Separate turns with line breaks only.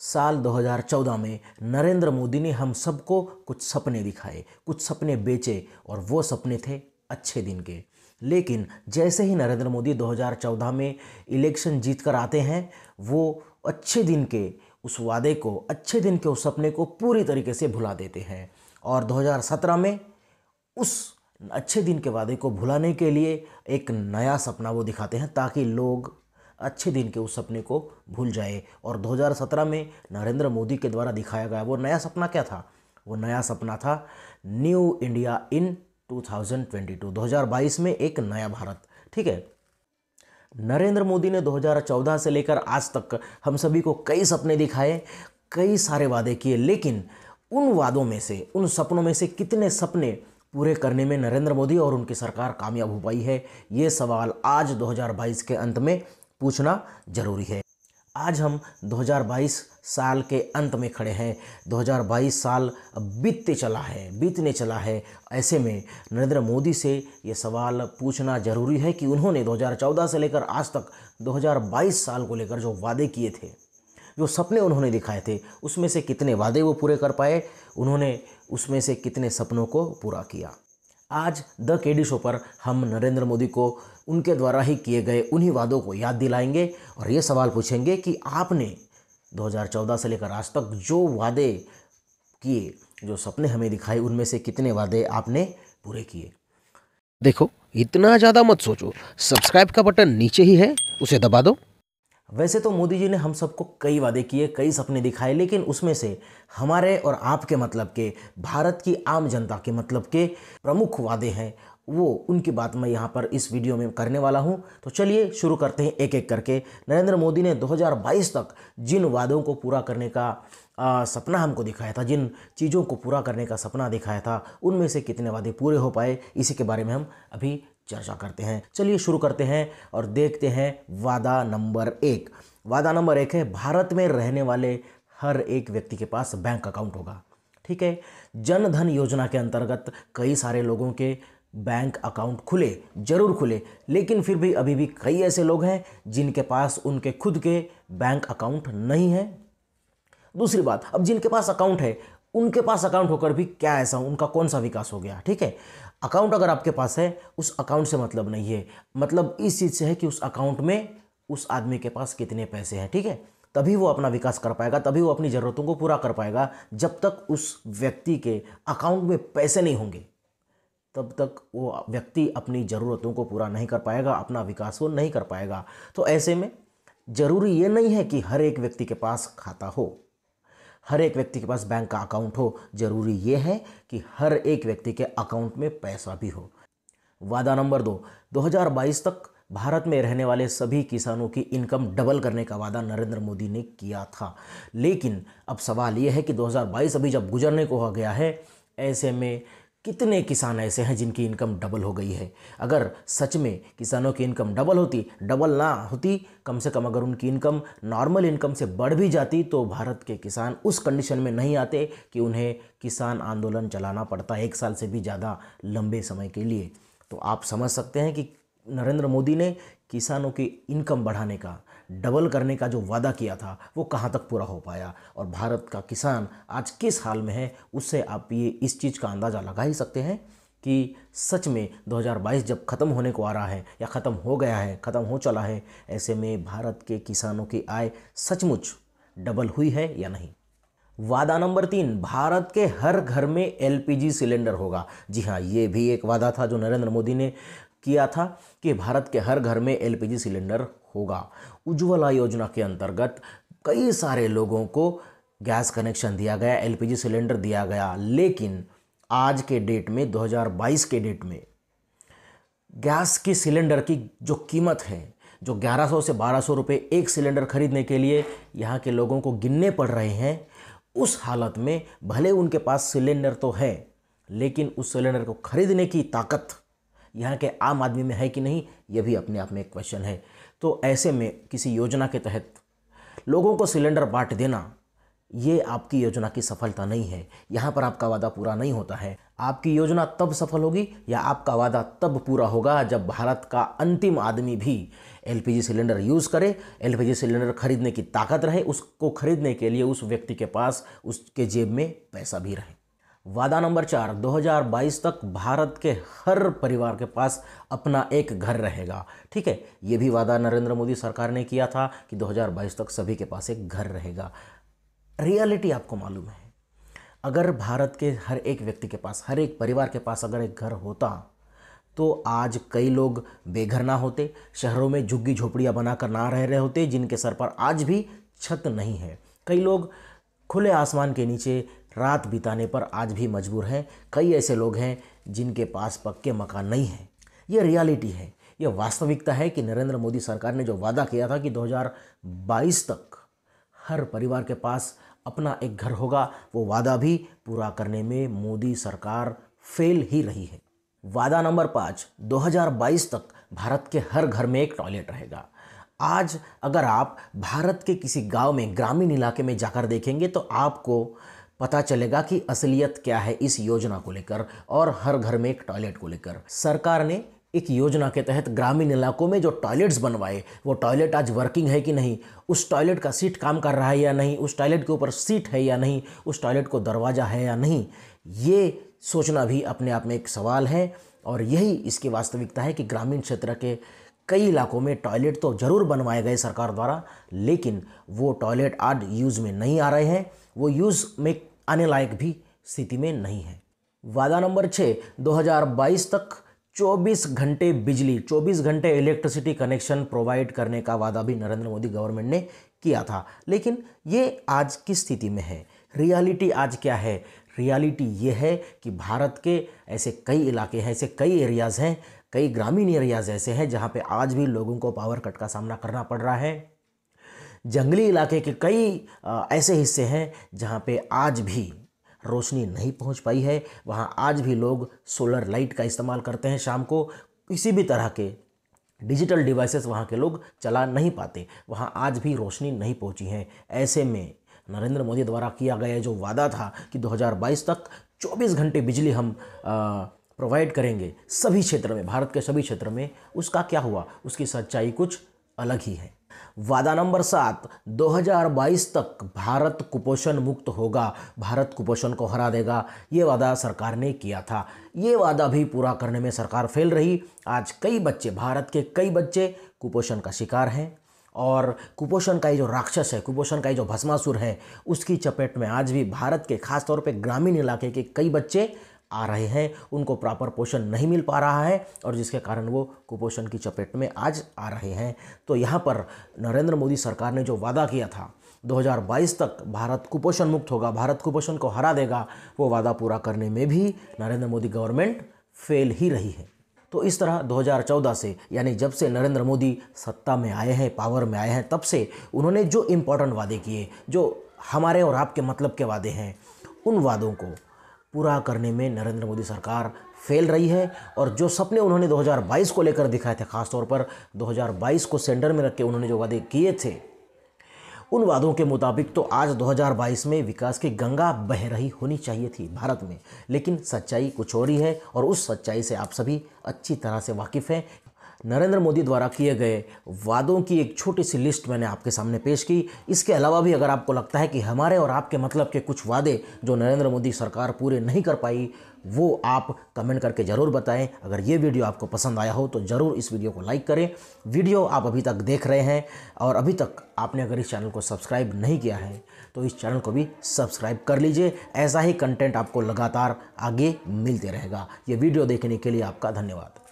साल 2014 में नरेंद्र मोदी ने हम सबको कुछ सपने दिखाए कुछ सपने बेचे और वो सपने थे अच्छे दिन के लेकिन जैसे ही नरेंद्र मोदी 2014 में इलेक्शन जीत कर आते हैं वो अच्छे दिन के उस वादे को अच्छे दिन के उस सपने को पूरी तरीके से भुला देते हैं और 2017 में उस अच्छे दिन के वादे को भुलाने के लिए एक नया सपना वो दिखाते हैं ताकि लोग अच्छे दिन के उस सपने को भूल जाए और 2017 में नरेंद्र मोदी के द्वारा दिखाया गया वो नया सपना क्या था वो नया सपना था न्यू इंडिया इन 2022 2022 में एक नया भारत ठीक है नरेंद्र मोदी ने 2014 से लेकर आज तक हम सभी को कई सपने दिखाए कई सारे वादे किए लेकिन उन वादों में से उन सपनों में से कितने सपने पूरे करने में नरेंद्र मोदी और उनकी सरकार कामयाब हो पाई है ये सवाल आज 2022 के अंत में पूछना ज़रूरी है आज हम 2022 साल के अंत में खड़े हैं 2022 साल बीतते चला है बीतने चला है ऐसे में नरेंद्र मोदी से ये सवाल पूछना ज़रूरी है कि उन्होंने 2014 से लेकर आज तक 2022 साल को लेकर जो वादे किए थे जो सपने उन्होंने दिखाए थे उसमें से कितने वादे वो पूरे कर पाए उन्होंने उसमें से कितने सपनों को पूरा किया आज द डी शो पर हम नरेंद्र मोदी को उनके द्वारा ही किए गए उन्हीं वादों को याद दिलाएंगे और ये सवाल पूछेंगे कि आपने 2014 से लेकर आज तक जो वादे किए जो सपने हमें दिखाए उनमें से कितने वादे आपने पूरे किए देखो इतना ज़्यादा मत सोचो सब्सक्राइब का बटन नीचे ही है उसे दबा दो वैसे तो मोदी जी ने हम सबको कई वादे किए कई सपने दिखाए लेकिन उसमें से हमारे और आपके मतलब के भारत की आम जनता के मतलब के प्रमुख वादे हैं वो उनकी बात मैं यहाँ पर इस वीडियो में करने वाला हूँ तो चलिए शुरू करते हैं एक एक करके नरेंद्र मोदी ने 2022 तक जिन वादों को पूरा करने का आ, सपना हमको दिखाया था जिन चीज़ों को पूरा करने का सपना दिखाया था उनमें से कितने वादे पूरे हो पाए इसी के बारे में हम अभी चर्चा करते हैं चलिए शुरू करते हैं और देखते हैं वादा नंबर एक वादा नंबर एक है भारत में रहने वाले हर एक व्यक्ति के पास बैंक अकाउंट होगा ठीक है जन धन योजना के अंतर्गत कई सारे लोगों के बैंक अकाउंट खुले जरूर खुले लेकिन फिर भी अभी भी कई ऐसे लोग हैं जिनके पास उनके खुद के बैंक अकाउंट नहीं है दूसरी बात अब जिनके पास अकाउंट है उनके पास अकाउंट होकर भी क्या ऐसा उनका कौन सा विकास हो गया ठीक है अकाउंट अगर आपके पास है उस अकाउंट से मतलब नहीं है मतलब इस चीज़ से है कि उस अकाउंट में उस आदमी के पास कितने पैसे हैं ठीक है थीके? तभी वो अपना विकास कर पाएगा तभी वो अपनी ज़रूरतों को पूरा कर पाएगा जब तक उस व्यक्ति के अकाउंट में पैसे नहीं होंगे तब तक वो व्यक्ति अपनी ज़रूरतों को पूरा नहीं कर पाएगा अपना विकास वो नहीं कर पाएगा तो ऐसे में ज़रूरी ये नहीं है कि हर एक व्यक्ति के पास खाता हो हर एक व्यक्ति के पास बैंक का अकाउंट हो जरूरी ये है कि हर एक व्यक्ति के अकाउंट में पैसा भी हो वादा नंबर दो 2022 तक भारत में रहने वाले सभी किसानों की इनकम डबल करने का वादा नरेंद्र मोदी ने किया था लेकिन अब सवाल यह है कि 2022 अभी जब गुजरने को हो गया है ऐसे में कितने किसान ऐसे हैं जिनकी इनकम डबल हो गई है अगर सच में किसानों की इनकम डबल होती डबल ना होती कम से कम अगर उनकी इनकम नॉर्मल इनकम से बढ़ भी जाती तो भारत के किसान उस कंडीशन में नहीं आते कि उन्हें किसान आंदोलन चलाना पड़ता एक साल से भी ज़्यादा लंबे समय के लिए तो आप समझ सकते हैं कि नरेंद्र मोदी ने किसानों की इनकम बढ़ाने का डबल करने का जो वादा किया था वो कहाँ तक पूरा हो पाया और भारत का किसान आज किस हाल में है उससे आप ये इस चीज़ का अंदाज़ा लगा ही सकते हैं कि सच में 2022 जब ख़त्म होने को आ रहा है या ख़त्म हो गया है ख़त्म हो चला है ऐसे में भारत के किसानों की आय सचमुच डबल हुई है या नहीं वादा नंबर तीन भारत के हर घर में एलपीजी सिलेंडर होगा जी हाँ ये भी एक वादा था जो नरेंद्र मोदी ने किया था कि भारत के हर घर में एलपीजी सिलेंडर होगा उज्ज्वला योजना के अंतर्गत कई सारे लोगों को गैस कनेक्शन दिया गया एलपीजी सिलेंडर दिया गया लेकिन आज के डेट में 2022 के डेट में गैस की सिलेंडर की जो कीमत है जो 1100 से 1200 रुपए एक सिलेंडर खरीदने के लिए यहाँ के लोगों को गिनने पड़ रहे हैं उस हालत में भले उनके पास सिलेंडर तो है लेकिन उस सिलेंडर को खरीदने की ताकत यहाँ के आम आदमी में है कि नहीं यह भी अपने आप में एक क्वेश्चन है तो ऐसे में किसी योजना के तहत लोगों को सिलेंडर बांट देना ये आपकी योजना की सफलता नहीं है यहाँ पर आपका वादा पूरा नहीं होता है आपकी योजना तब सफल होगी या आपका वादा तब पूरा होगा जब भारत का अंतिम आदमी भी एल सिलेंडर यूज़ करे एल सिलेंडर खरीदने की ताकत रहे उसको खरीदने के लिए उस व्यक्ति के पास उसके जेब में पैसा भी रहे वादा नंबर चार 2022 तक भारत के हर परिवार के पास अपना एक घर रहेगा ठीक है ये भी वादा नरेंद्र मोदी सरकार ने किया था कि 2022 तक सभी के पास एक घर रहेगा रियलिटी आपको मालूम है अगर भारत के हर एक व्यक्ति के पास हर एक परिवार के पास अगर एक घर होता तो आज कई लोग बेघर ना होते शहरों में झुग्गी झोपड़ियाँ बनाकर ना रह रहे होते जिनके सर पर आज भी छत नहीं है कई लोग खुले आसमान के नीचे रात बिताने पर आज भी मजबूर हैं कई ऐसे लोग हैं जिनके पास पक्के मकान नहीं हैं ये रियलिटी है यह वास्तविकता है कि नरेंद्र मोदी सरकार ने जो वादा किया था कि 2022 तक हर परिवार के पास अपना एक घर होगा वो वादा भी पूरा करने में मोदी सरकार फेल ही रही है वादा नंबर पाँच 2022 तक भारत के हर घर में एक टॉयलेट रहेगा आज अगर आप भारत के किसी गांव में ग्रामीण इलाके में जाकर देखेंगे तो आपको पता चलेगा कि असलियत क्या है इस योजना को लेकर और हर घर में एक टॉयलेट को लेकर सरकार ने एक योजना के तहत ग्रामीण इलाकों में जो टॉयलेट्स बनवाए वो टॉयलेट आज वर्किंग है कि नहीं उस टॉयलेट का सीट काम कर रहा है या नहीं उस टॉयलेट के ऊपर सीट है या नहीं उस टॉयलेट को दरवाज़ा है या नहीं ये सोचना भी अपने आप में एक सवाल है और यही इसकी वास्तविकता है कि ग्रामीण क्षेत्र के कई इलाकों में टॉयलेट तो ज़रूर बनवाए गए सरकार द्वारा लेकिन वो टॉयलेट आज यूज़ में नहीं आ रहे हैं वो यूज़ में आने लायक भी स्थिति में नहीं है वादा नंबर छः 2022 तक 24 घंटे बिजली 24 घंटे इलेक्ट्रिसिटी कनेक्शन प्रोवाइड करने का वादा भी नरेंद्र मोदी गवर्नमेंट ने किया था लेकिन ये आज की स्थिति में है रियलिटी आज क्या है रियलिटी ये है कि भारत के ऐसे कई इलाके हैं ऐसे कई एरियाज़ हैं कई ग्रामीण एरियाज़ ऐसे हैं जहाँ पे आज भी लोगों को पावर कट का सामना करना पड़ रहा है जंगली इलाके के कई ऐसे हिस्से हैं जहाँ पे आज भी रोशनी नहीं पहुँच पाई है वहाँ आज भी लोग सोलर लाइट का इस्तेमाल करते हैं शाम को किसी भी तरह के डिजिटल डिवाइसेस वहाँ के लोग चला नहीं पाते वहाँ आज भी रोशनी नहीं पहुँची है ऐसे में नरेंद्र मोदी द्वारा किया गया जो वादा था कि 2022 तक 24 घंटे बिजली हम प्रोवाइड करेंगे सभी क्षेत्र में भारत के सभी क्षेत्र में उसका क्या हुआ उसकी सच्चाई कुछ अलग ही है वादा नंबर सात 2022 तक भारत कुपोषण मुक्त होगा भारत कुपोषण को हरा देगा ये वादा सरकार ने किया था ये वादा भी पूरा करने में सरकार फेल रही आज कई बच्चे भारत के कई बच्चे कुपोषण का शिकार हैं और कुपोषण का ये जो राक्षस है कुपोषण का ये जो भस्मासुर है उसकी चपेट में आज भी भारत के खासतौर पर ग्रामीण इलाके के कई बच्चे आ रहे हैं उनको प्रॉपर पोषण नहीं मिल पा रहा है और जिसके कारण वो कुपोषण की चपेट में आज आ रहे हैं तो यहाँ पर नरेंद्र मोदी सरकार ने जो वादा किया था 2022 तक भारत कुपोषण मुक्त होगा भारत कुपोषण को हरा देगा वो वादा पूरा करने में भी नरेंद्र मोदी गवर्नमेंट फेल ही रही है तो इस तरह 2014 से यानी जब से नरेंद्र मोदी सत्ता में आए हैं पावर में आए हैं तब से उन्होंने जो इम्पोर्टेंट वादे किए जो हमारे और आपके मतलब के वादे हैं उन वादों को पूरा करने में नरेंद्र मोदी सरकार फेल रही है और जो सपने उन्होंने 2022 को लेकर दिखाए थे खासतौर पर 2022 को सेंटर में रख के उन्होंने जो वादे किए थे उन वादों के मुताबिक तो आज 2022 में विकास की गंगा बह रही होनी चाहिए थी भारत में लेकिन सच्चाई कुछ और ही है और उस सच्चाई से आप सभी अच्छी तरह से वाकिफ़ हैं नरेंद्र मोदी द्वारा किए गए वादों की एक छोटी सी लिस्ट मैंने आपके सामने पेश की इसके अलावा भी अगर आपको लगता है कि हमारे और आपके मतलब के कुछ वादे जो नरेंद्र मोदी सरकार पूरे नहीं कर पाई वो आप कमेंट करके ज़रूर बताएं अगर ये वीडियो आपको पसंद आया हो तो ज़रूर इस वीडियो को लाइक करें वीडियो आप अभी तक देख रहे हैं और अभी तक आपने अगर इस चैनल को सब्सक्राइब नहीं किया है तो इस चैनल को भी सब्सक्राइब कर लीजिए ऐसा ही कंटेंट आपको लगातार आगे मिलते रहेगा ये वीडियो देखने के लिए आपका धन्यवाद